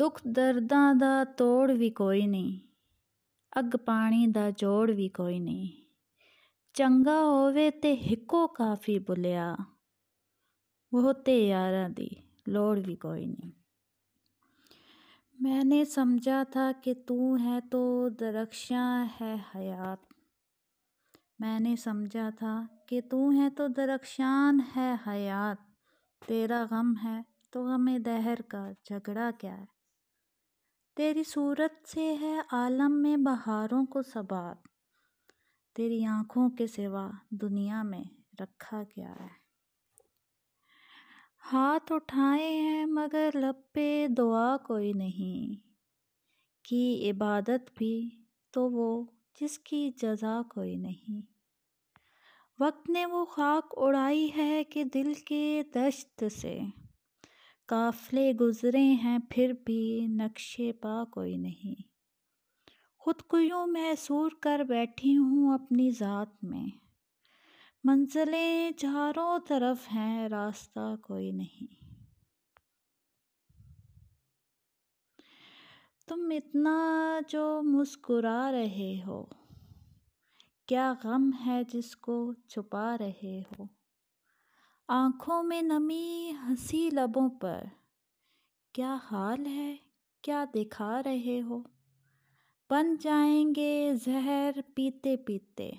ਦੁੱਖ दर्दा ਦਾ ਤੋੜ ਵੀ ਕੋਈ ਨਹੀਂ ਅੱਗ ਪਾਣੀ ਦਾ ਜੋੜ ਵੀ ਕੋਈ ਨਹੀਂ ਚੰਗਾ ਹੋਵੇ ਤੇ ਇੱਕੋ ਕਾਫੀ ਬੁਲਿਆ ਬਹੁਤੇ यारा दी लोड़ भी कोई नहीं मैंने समझा था कि तू है तो दरख्शां है हयात मैंने समझा था कि तू है तो दरख्शान है हयात तेरा गम है तो गम दहर का झगड़ा क्या है तेरी सूरत से है आलम में बहारों को सबात तेरी आँखों के सिवा दुनिया में रखा क्या है हाथ उठाए हैं मगर लब पे दुआ कोई नहीं की इबादत भी तो वो जिसकी जजा कोई नहीं वक्त ने वो खाक उड़ाई है कि दिल के दश्त से काफले गुज़रे हैं फिर भी नक्शे पा कोई नहीं खुद को यूँ महसूर कर बैठी हूँ अपनी ज़ात में मंजिलें चारों तरफ हैं रास्ता कोई नहीं तुम इतना जो मुस्कुरा रहे हो क्या गम है जिसको छुपा रहे हो आँखों में नमी हंसी लबों पर क्या हाल है क्या दिखा रहे हो बन जाएंगे जहर पीते पीते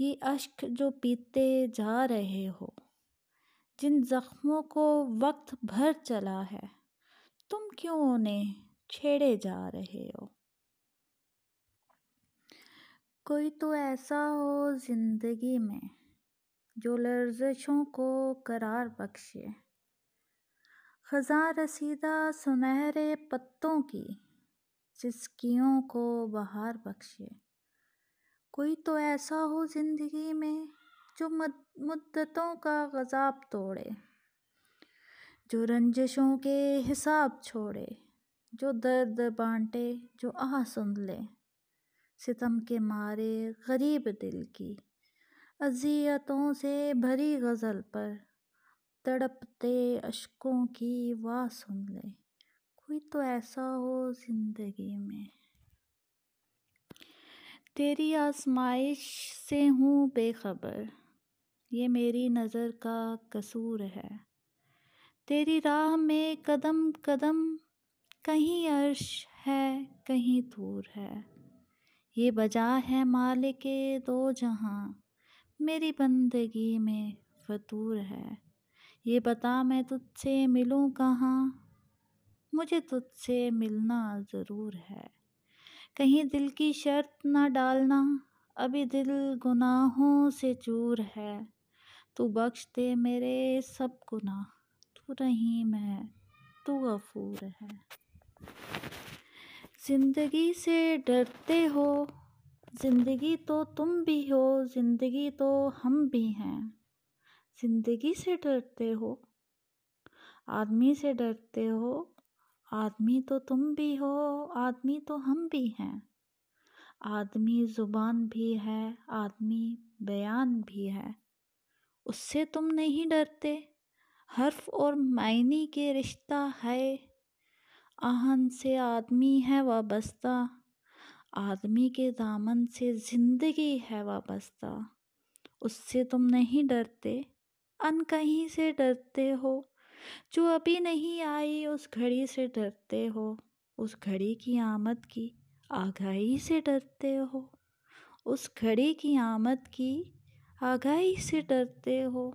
ये अश्क जो पीते जा रहे हो जिन जख्मों को वक्त भर चला है तुम क्यों उन्हें छेड़े जा रहे हो कोई तो ऐसा हो जिंदगी में जो लर्जशों को करार बख्शे खजा रसीदा सुनहरे पत्तों की सिस्कियों को बहार बख्शे कोई तो ऐसा हो ज़िंदगी में जो मुद्दतों का गज़ाब तोड़े जो रंजशों के हिसाब छोड़े जो दर्द बांटे जो आह सुन ले सितम के मारे गरीब दिल की अज़ियतों से भरी गज़ल पर तड़पते अशकों की वाह सुन ले कोई तो ऐसा हो ज़िंदगी में तेरी आसमाइश से हूँ बेखबर ये मेरी नज़र का कसूर है तेरी राह में कदम कदम कहीं अर्श है कहीं दूर है ये बजा है मालिक दो जहाँ मेरी बंदगी में फतूर है ये बता मैं तुझसे मिलूं कहाँ मुझे तुझसे मिलना ज़रूर है कहीं दिल की शर्त ना डालना अभी दिल गुनाहों से चूर है तू बख्श दे मेरे सब गुनाह तू रहीम है तू गफूर है ज़िंदगी से डरते हो ज़िंदगी तो तुम भी हो ज़िंदगी तो हम भी हैं ज़िंदगी से डरते हो आदमी से डरते हो आदमी तो तुम भी हो आदमी तो हम भी हैं आदमी ज़ुबान भी है आदमी बयान भी है उससे तुम नहीं डरते हर्फ और मायने के रिश्ता है आहन से आदमी है वाबस्ता आदमी के दामन से जिंदगी है वाबस्ता उससे तुम नहीं डरते अन कहीं से डरते हो जो अभी नहीं आई उस घड़ी से डरते हो उस घड़ी की आमद की आगाही से डरते हो उस घड़ी की आमद की आगाही से डरते हो